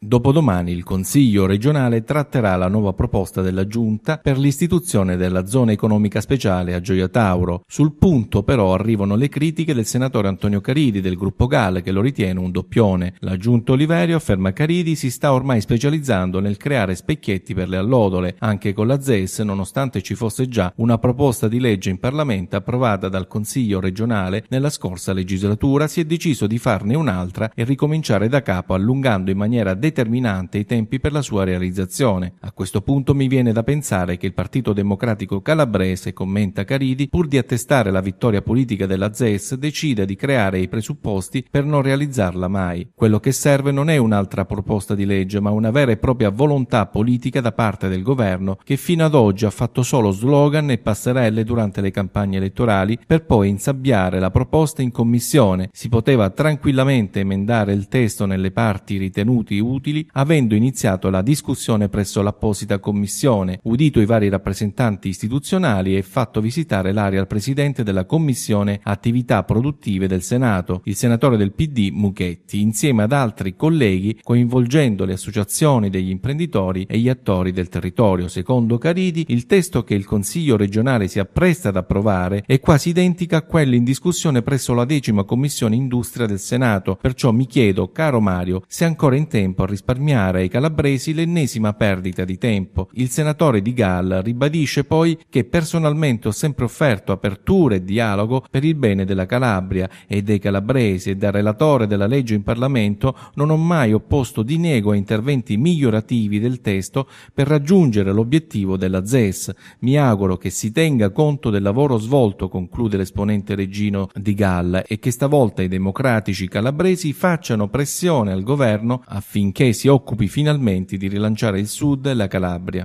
Dopodomani il Consiglio regionale tratterà la nuova proposta della Giunta per l'istituzione della zona economica speciale a Gioia Tauro. Sul punto però arrivano le critiche del senatore Antonio Caridi del gruppo GAL che lo ritiene un doppione. La Giunta Oliverio afferma Caridi si sta ormai specializzando nel creare specchietti per le allodole, anche con la ZES nonostante ci fosse già una proposta di legge in Parlamento approvata dal Consiglio regionale nella scorsa legislatura si è deciso di farne un'altra e ricominciare da capo allungando in maniera determinante i tempi per la sua realizzazione. A questo punto mi viene da pensare che il Partito Democratico Calabrese, commenta Caridi, pur di attestare la vittoria politica della ZES, decida di creare i presupposti per non realizzarla mai. Quello che serve non è un'altra proposta di legge, ma una vera e propria volontà politica da parte del governo che fino ad oggi ha fatto solo slogan e passerelle durante le campagne elettorali per poi insabbiare la proposta in commissione. Si poteva tranquillamente emendare il testo nelle parti ritenute utili utili, avendo iniziato la discussione presso l'apposita commissione, udito i vari rappresentanti istituzionali e fatto visitare l'area al presidente della commissione attività produttive del Senato, il senatore del PD Mucchetti, insieme ad altri colleghi, coinvolgendo le associazioni degli imprenditori e gli attori del territorio. Secondo Caridi, il testo che il Consiglio regionale si appresta ad approvare è quasi identico a quello in discussione presso la decima commissione industria del Senato, perciò mi chiedo, caro Mario, se ancora in tempo risparmiare ai calabresi l'ennesima perdita di tempo. Il senatore di Gall ribadisce poi che personalmente ho sempre offerto apertura e dialogo per il bene della Calabria e dei calabresi e da relatore della legge in Parlamento non ho mai opposto di diniego a interventi migliorativi del testo per raggiungere l'obiettivo della ZES. Mi auguro che si tenga conto del lavoro svolto, conclude l'esponente regino di Gall, e che stavolta i democratici calabresi facciano pressione al governo affinché affinché si occupi finalmente di rilanciare il Sud e la Calabria.